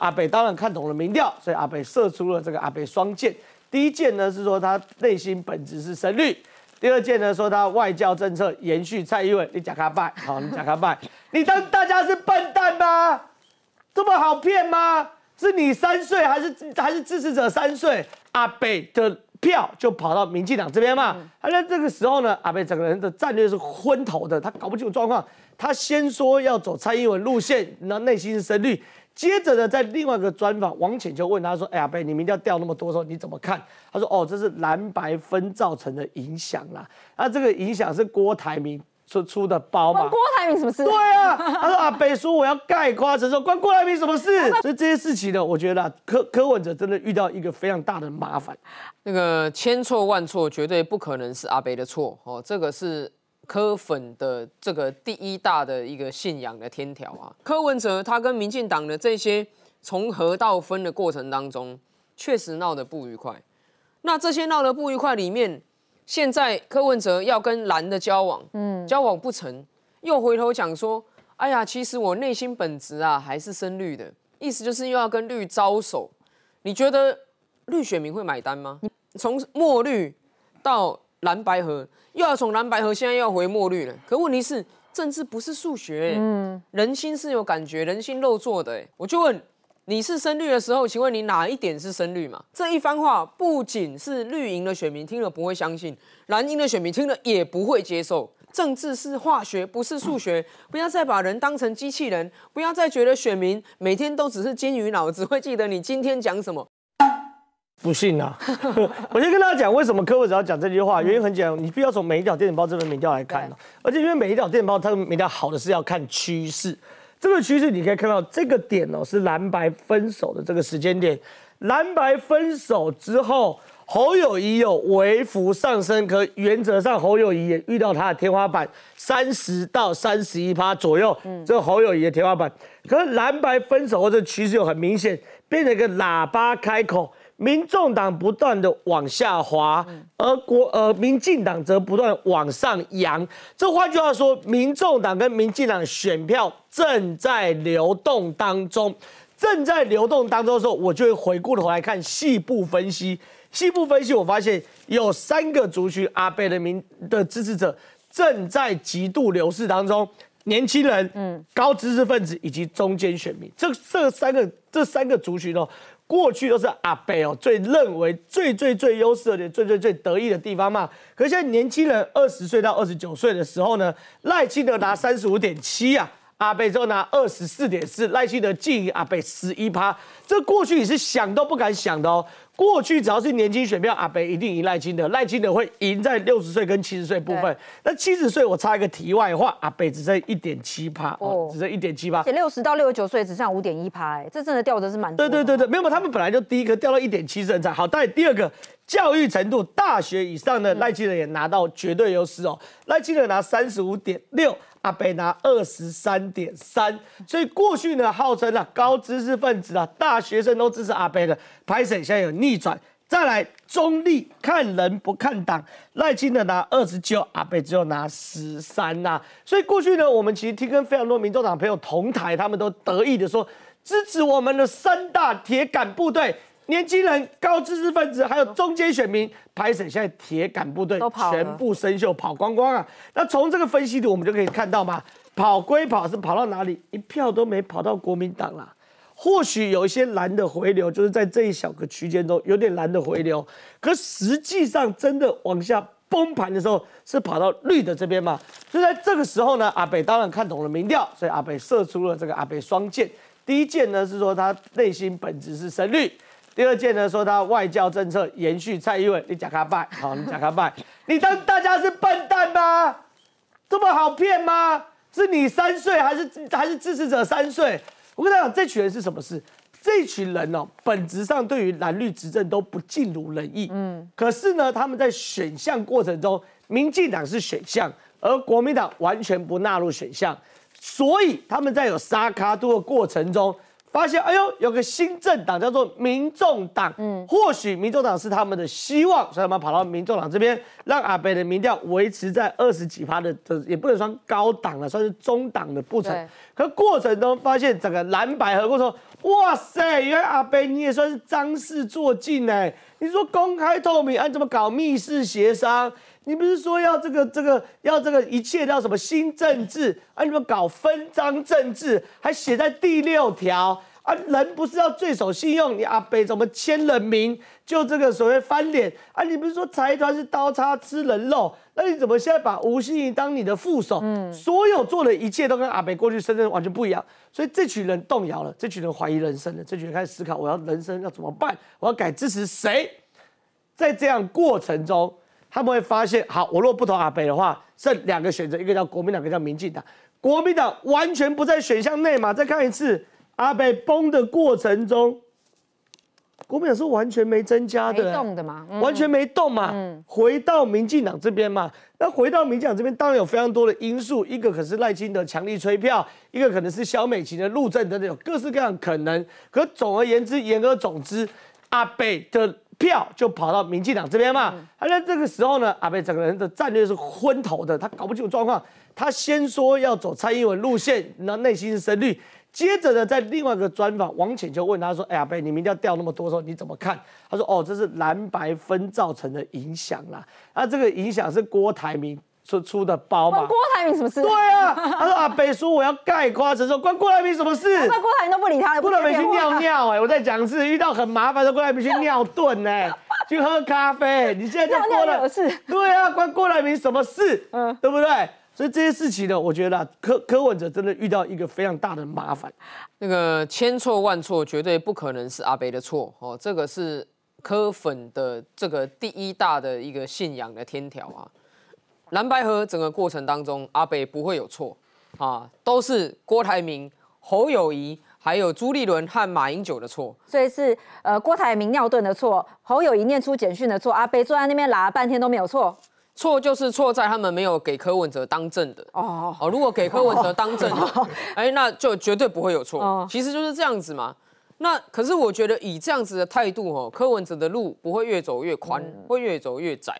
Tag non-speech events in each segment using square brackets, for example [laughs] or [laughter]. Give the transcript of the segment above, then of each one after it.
阿北当然看懂了民调，所以阿北射出了这个阿北双箭。第一箭呢是说他内心本质是神律，第二箭呢说他外交政策延续蔡英文。你讲卡拜，好，你讲他拜，你当大家是笨蛋吗？这么好骗吗？是你三岁还是还是支持者三岁？阿北的票就跑到民进党这边嘛。而在这个时候呢，阿北整个人的战略是昏头的，他搞不清楚状况。他先说要走蔡英文路线，那内心是深绿。接着呢，在另外一个专访，王浅就问他说：“哎呀，北，你定调掉那么多的时候，你怎么看？”他说：“哦，这是蓝白分造成的影响啦。那这个影响是郭台铭出出的包嘛？郭台铭什么事？对啊，他说：“阿北叔，我要盖瓜子，说，关郭台铭什么事？所以这些事情呢，我觉得柯柯文者真的遇到一个非常大的麻烦。那个千错万错，绝对不可能是阿北的错哦，这个是。”柯粉的这个第一大的一个信仰的天条啊，柯文哲他跟民进党的这些从合到分的过程当中，确实闹得不愉快。那这些闹得不愉快里面，现在柯文哲要跟蓝的交往，嗯，交往不成，又回头讲说，哎呀，其实我内心本质啊还是深绿的，意思就是又要跟绿招手。你觉得绿选民会买单吗？从墨绿到蓝白河又要从蓝白河，现在又要回墨绿了。可问题是，政治不是数学，嗯，人心是有感觉，人心肉做的。我就问，你是深绿的时候，请问你哪一点是深绿嘛？这一番话不仅是绿营的选民听了不会相信，蓝营的选民听了也不会接受。政治是化学，不是数学。不要再把人当成机器人，不要再觉得选民每天都只是金鱼脑，只会记得你今天讲什么。不信啊！[laughs] 我先跟大家讲，为什么科委只要讲这句话，原因很简单，你必须要从每一条电报这份民调来看。而且因为每一条电报，它的民调好的是要看趋势。这个趋势你可以看到，这个点哦是蓝白分手的这个时间点。蓝白分手之后，侯友谊有微幅上升，可原则上侯友谊也遇到他的天花板，三十到三十一趴左右，这个侯友谊的天花板。可是蓝白分手，后，这趋势又很明显，变成一个喇叭开口。民众党不断的往下滑，而国呃民进党则不断往上扬。这换句话说，民众党跟民进党选票正在流动当中。正在流动当中的时候，我就会回过头来看细部分析。细部分析，我发现有三个族群阿贝人民的支持者正在极度流失当中：年轻人、高知识分子以及中间选民。这这三个，这三个族群哦。过去都是阿北哦，最认为最最最优势的、最最最得意的地方嘛。可是现在年轻人二十岁到二十九岁的时候呢，赖清德拿三十五点七呀。阿北就拿二十四点四，赖清德进阿北十一趴，这过去你是想都不敢想的哦。过去只要是年轻选票，阿北一定赢赖清德，赖清德会赢在六十岁跟七十岁部分。那七十岁我插一个题外话，阿北只剩一点七趴，哦，只剩一点七趴，六十到六十九岁只剩五点一趴，这真的掉的是蛮多。对对对对，没有嘛，有，他们本来就第一个掉到一点七是很才。好，但第二个教育程度大学以上的赖清德也拿到绝对优势哦，赖清德拿三十五点六。阿贝拿二十三点三，所以过去呢，号称啊高知识分子啊大学生都支持阿贝的，排审现在有逆转，再来中立看人不看党，赖清德拿二十九，阿贝只有拿十三呐，所以过去呢，我们其实听跟非常多民众党朋友同台，他们都得意的说支持我们的三大铁杆部队。年轻人、高知识分子，还有中间选民，拍审现在铁杆部队全部生锈跑光光啊！那从这个分析图，我们就可以看到嘛，跑归跑，是跑到哪里？一票都没跑到国民党啦。或许有一些蓝的回流，就是在这一小个区间中有点蓝的回流。可实际上，真的往下崩盘的时候，是跑到绿的这边嘛？所以在这个时候呢，阿北当然看懂了民调，所以阿北射出了这个阿北双箭。第一箭呢，是说他内心本质是深绿。第二件呢，说他外交政策延续蔡英文，你讲卡拜，好，你讲卡拜，你当大家是笨蛋吗？这么好骗吗？是你三岁还是还是支持者三岁？我跟你讲，这群人是什么事？这群人哦，本质上对于蓝绿执政都不尽如人意，嗯，可是呢，他们在选项过程中，民进党是选项，而国民党完全不纳入选项，所以他们在有沙卡度的过程中。发现，哎呦，有个新政党叫做民众党，嗯，或许民众党是他们的希望，所以他们跑到民众党这边，让阿北的民调维持在二十几趴的，也不能算高档了，算是中档的不成。可过程中发现整个蓝白合程，哇塞，原来阿北你也算是张氏做尽呢？你说公开透明，你怎么搞密室协商？你不是说要这个、这个、要这个一切要什么新政治啊？你们搞分赃政治，还写在第六条啊？人不是要最守信用？你阿北怎么签了名就这个所谓翻脸啊？你不是说财团是刀叉吃人肉？那你怎么现在把吴欣怡当你的副手？嗯，所有做的一切都跟阿北过去深圳完全不一样。所以这群人动摇了，这群人怀疑人生了，这群人开始思考：我要人生要怎么办？我要改支持谁？在这样过程中。他们会发现，好，我若不投阿北的话，剩两个选择，一个叫国民党，一个叫民进党。国民党完全不在选项内嘛？再看一次阿北崩的过程中，国民党是完全没增加的，没动的嘛，完全没动嘛。回到民进党这边嘛，那回到民进党这边，当然有非常多的因素，一个可是赖清德强力催票，一个可能是小美琴的路政等等，有各式各样可能。可总而言之，言而总之，阿北的。票就跑到民进党这边嘛，而在这个时候呢，阿贝整个人的战略是昏头的，他搞不清楚状况。他先说要走蔡英文路线，那内心深绿。接着呢，在另外一个专访，王浅秋问他说：“哎，阿贝，你们一定要掉那么多，说你怎么看？”他说：“哦，这是蓝白分造成的影响啦，那这个影响是郭台铭。”出出的包吗？关郭台铭什么事？对啊，他说阿北叔，我要盖夸陈，说关郭台铭什么事？那郭台铭都不理他了，郭台铭去尿尿哎，我在讲是遇到很麻烦的，郭台铭去尿遁呢，去喝咖啡。你现在尿尿有事？对啊，关郭台铭什么事？嗯，对不对？所以这些事情呢，我觉得科科文者真的遇到一个非常大的麻烦。那个千错万错，绝对不可能是阿北的错哦，这个是科粉的这个第一大的一个信仰的天条啊。蓝白河整个过程当中，阿北不会有错啊，都是郭台铭、侯友谊、还有朱立伦和马英九的错，所以是呃郭台铭尿遁的错，侯友谊念出简讯的错，阿北坐在那边拉了半天都没有错，错就是错在他们没有给柯文哲当政的哦，哦，如果给柯文哲当政，哎，那就绝对不会有错，其实就是这样子嘛。那可是我觉得以这样子的态度哦，柯文哲的路不会越走越宽，会越走越窄。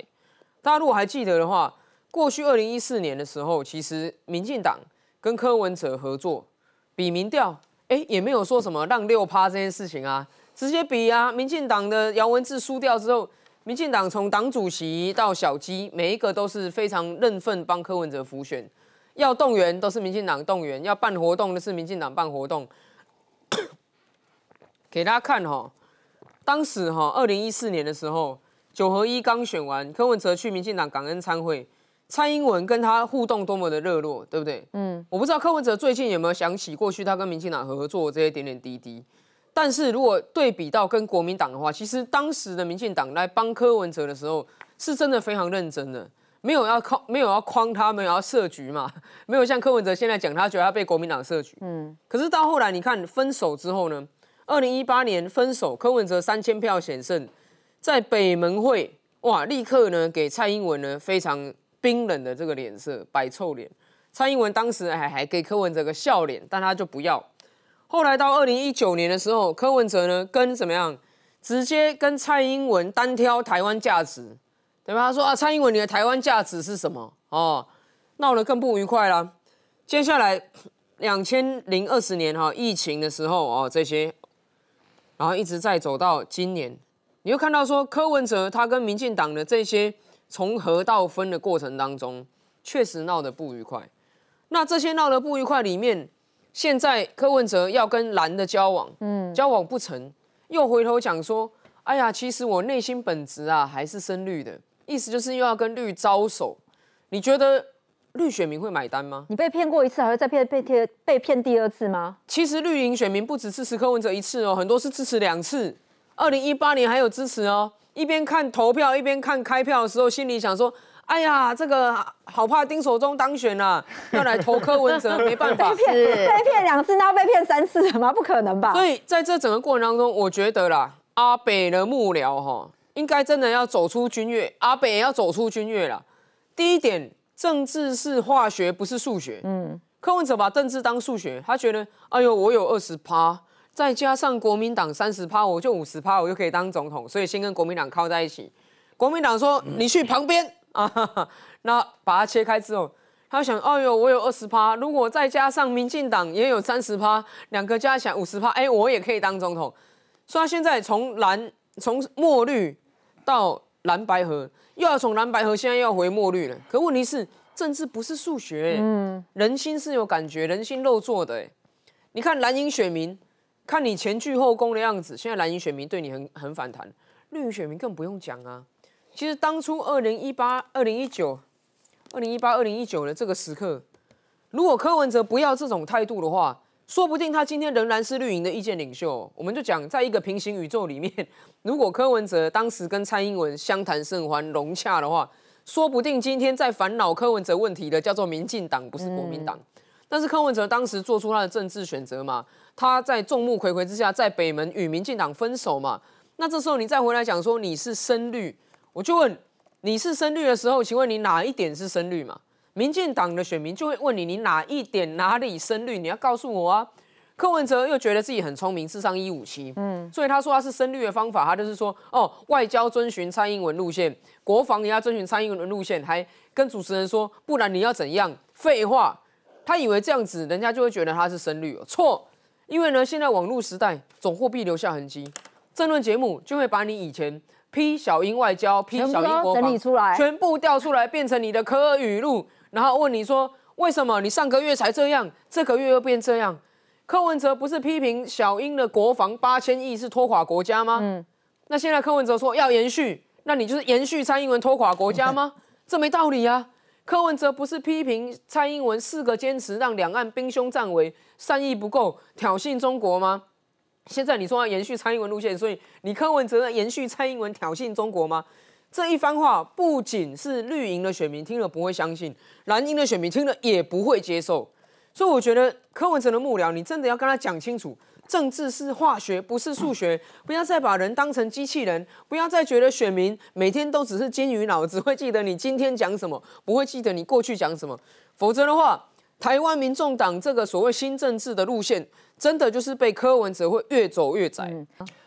大家如果还记得的话。过去二零一四年的时候，其实民进党跟柯文哲合作，比民调，哎，也没有说什么让六趴这件事情啊，直接比啊。民进党的姚文智输掉之后，民进党从党主席到小鸡，每一个都是非常认份帮柯文哲辅选，要动员都是民进党动员，要办活动的是民进党办活动。[coughs] 给大家看哈，当时哈二零一四年的时候，九合一刚选完，柯文哲去民进党感恩参会。蔡英文跟他互动多么的热络，对不对？嗯，我不知道柯文哲最近有没有想起过去他跟民进党合作这些点点滴滴。但是如果对比到跟国民党的话，其实当时的民进党来帮柯文哲的时候，是真的非常认真的，没有要框，没有要框，他有要设局嘛？[laughs] 没有像柯文哲现在讲，他觉得他被国民党设局。嗯，可是到后来，你看分手之后呢？二零一八年分手，柯文哲三千票险胜，在北门会哇，立刻呢给蔡英文呢非常。冰冷的这个脸色，摆臭脸。蔡英文当时还还给柯文哲个笑脸，但他就不要。后来到二零一九年的时候，柯文哲呢跟怎么样，直接跟蔡英文单挑台湾价值，对吧？他说啊，蔡英文你的台湾价值是什么？哦，闹得更不愉快了。接下来两千零二十年哈疫情的时候哦这些，然后一直在走到今年，你又看到说柯文哲他跟民进党的这些。从合到分的过程当中，确实闹得不愉快。那这些闹得不愉快里面，现在柯文哲要跟蓝的交往，嗯，交往不成，又回头讲说，哎呀，其实我内心本质啊还是深绿的，意思就是又要跟绿招手。你觉得绿选民会买单吗？你被骗过一次，还会再骗被骗被骗第二次吗？其实绿营选民不只支持柯文哲一次哦，很多是支持两次，二零一八年还有支持哦。一边看投票，一边看开票的时候，心里想说：“哎呀，这个好怕丁守中当选了，[laughs] 要来投柯文哲，没办法，被骗被骗两次，那要被骗三次吗？不可能吧。”所以在这整个过程当中，我觉得啦，阿北的幕僚哈，应该真的要走出军乐，阿北也要走出军乐了。第一点，政治是化学，不是数学。嗯，柯文哲把政治当数学，他觉得：“哎呦，我有二十趴，再加上国民党三十趴，我就五十趴，我就可以当总统。所以先跟国民党靠在一起。国民党说：“你去旁边 [laughs] 啊！”那把它切开之后，他想：“哎呦，我有二十趴。如果再加上民进党也有三十趴，两个加起来五十趴，哎，我也可以当总统。”所以现在从蓝从墨绿到蓝白河，又要从蓝白河现在又要回墨绿了。可问题是，政治不是数学，嗯，人心是有感觉，人心肉做的。你看蓝营选民。看你前去后攻的样子，现在蓝营选民对你很很反弹，绿营选民更不用讲啊。其实当初二零一八、二零一九、二零一八、二零一九的这个时刻，如果柯文哲不要这种态度的话，说不定他今天仍然是绿营的意见领袖。我们就讲，在一个平行宇宙里面，如果柯文哲当时跟蔡英文相谈甚欢、融洽的话，说不定今天在烦恼柯文哲问题的叫做民进党，不是国民党。但是柯文哲当时做出他的政治选择嘛。他在众目睽睽之下，在北门与民进党分手嘛？那这时候你再回来讲说你是深绿，我就问你是深绿的时候，请问你哪一点是深绿嘛？民进党的选民就会问你，你哪一点哪里深绿？你要告诉我啊！柯文哲又觉得自己很聪明，智商一五七，嗯，所以他说他是深绿的方法，他就是说哦，外交遵循蔡英文路线，国防也要遵循蔡英文路线，还跟主持人说不然你要怎样？废话，他以为这样子人家就会觉得他是深绿，错。因为呢，现在网络时代，总货币留下痕迹，政论节目就会把你以前批小英外交、批小英国防，全部调出来，变成你的科语录，然后问你说，为什么你上个月才这样，这个月又变这样？柯文哲不是批评小英的国防八千亿是拖垮国家吗？嗯，那现在柯文哲说要延续，那你就是延续蔡英文拖垮国家吗？[laughs] 这没道理呀。柯文哲不是批评蔡英文四个坚持让两岸兵凶战危，善意不够挑衅中国吗？现在你说要延续蔡英文路线，所以你柯文哲延续蔡英文挑衅中国吗？这一番话不仅是绿营的选民听了不会相信，蓝营的选民听了也不会接受。所以我觉得柯文哲的幕僚，你真的要跟他讲清楚。政治是化学，不是数学。不要再把人当成机器人，不要再觉得选民每天都只是金鱼脑，只会记得你今天讲什么，不会记得你过去讲什么。否则的话，台湾民众党这个所谓新政治的路线，真的就是被柯文哲会越走越窄。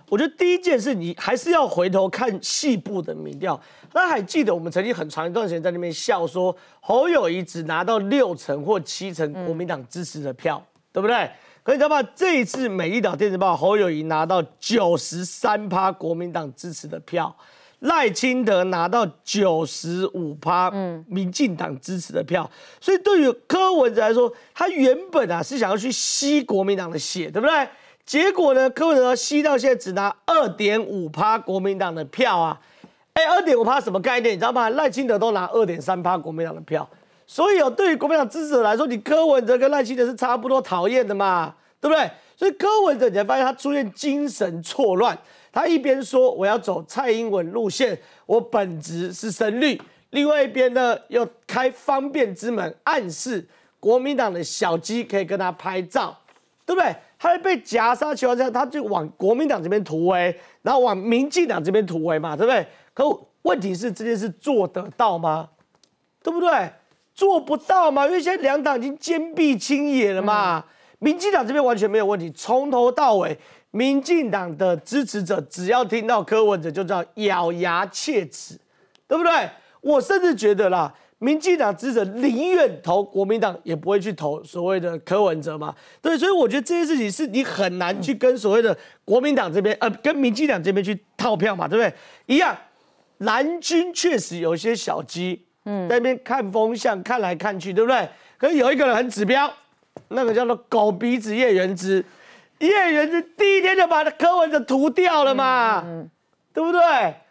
我觉得第一件事，你还是要回头看细部的民调。那还记得我们曾经很长一段时间在那边笑说，侯友谊只拿到六成或七成国民党支持的票，对不对？可你知道吗？这一次《美丽岛电子报》侯友谊拿到九十三趴国民党支持的票，赖清德拿到九十五趴，民进党支持的票。所以对于柯文哲来说，他原本啊是想要去吸国民党的血，对不对？结果呢，柯文哲吸到现在只拿二点五趴国民党的票啊！哎，二点五趴什么概念？你知道吗？赖清德都拿二点三趴国民党的票。所以哦，对于国民党支持者来说，你柯文哲跟赖清德是差不多讨厌的嘛，对不对？所以柯文哲，你才发现他出现精神错乱，他一边说我要走蔡英文路线，我本职是深绿，另外一边呢又开方便之门，暗示国民党的小鸡可以跟他拍照，对不对？他被夹杀情况下，他就往国民党这边突围，然后往民进党这边突围嘛，对不对？可问题是这件事做得到吗？对不对？做不到嘛？因为现在两党已经坚壁清野了嘛。民进党这边完全没有问题，从头到尾，民进党的支持者只要听到柯文哲，就叫咬牙切齿，对不对？我甚至觉得啦，民进党支持宁愿投国民党，也不会去投所谓的柯文哲嘛。对，所以我觉得这些事情是你很难去跟所谓的国民党这边，呃，跟民进党这边去套票嘛，对不对？一样，蓝军确实有一些小鸡。嗯，在那边看风向，看来看去，对不对？可是有一个人很指标，那个叫做狗鼻子叶元之，叶元之第一天就把课文就涂掉了嘛，对不对？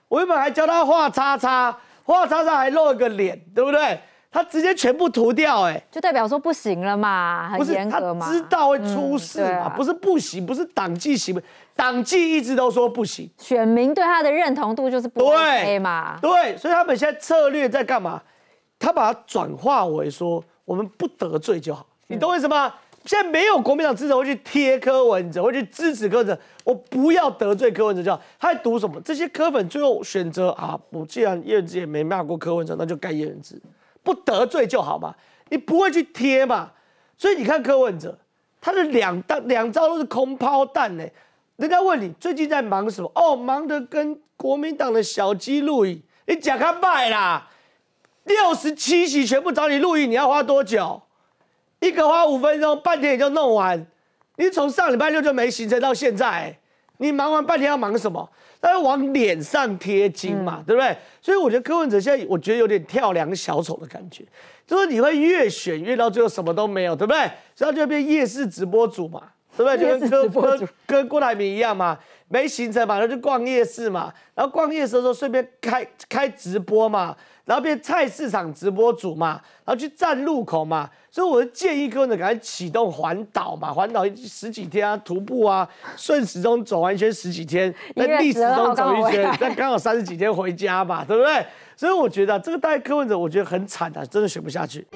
我原本还教他画叉叉，画叉叉还露个脸，对不对？他直接全部涂掉，哎，就代表说不行了嘛，很严格嘛。知道会出事嘛，不是不行，不是党纪行吗？党纪一直都说不行。选民对他的认同度就是不 OK 嘛。对，所以他们现在策略在干嘛？他把它转化为说，我们不得罪就好。你懂我意思么？现在没有国民党支持会去贴柯文哲，会去支持柯文哲。我不要得罪柯文哲，就他在赌什么？这些柯粉最后选择啊，我既然叶仁志也没骂过柯文哲，那就盖叶仁志。不得罪就好嘛，你不会去贴嘛，所以你看柯文哲，他的两弹两招都是空抛弹呢。人家问你最近在忙什么？哦，忙得跟国民党的小鸡录影，你假看败啦，六十七席全部找你录影，你要花多久？一个花五分钟，半天也就弄完。你从上礼拜六就没行程到现在。你忙完半天要忙什么？那往脸上贴金嘛，对不对？所以我觉得柯文哲现在我觉得有点跳梁小丑的感觉，就是你会越选越到最后什么都没有，对不对？然后就变夜市直播主嘛。是不是就跟跟郭跟郭台铭一样嘛？没行程嘛，然后就逛夜市嘛，然后逛夜市的时候顺便开开直播嘛，然后变菜市场直播主嘛，然后去站路口嘛。所以，我建议科文者赶快启动环岛嘛，环岛十几天啊，徒步啊，顺时钟走完一圈十几天，[laughs] 逆时钟走一圈，那刚好三十几天回家嘛，对不对？所以，我觉得这个带科文者，我觉得很惨的，真的学不下去。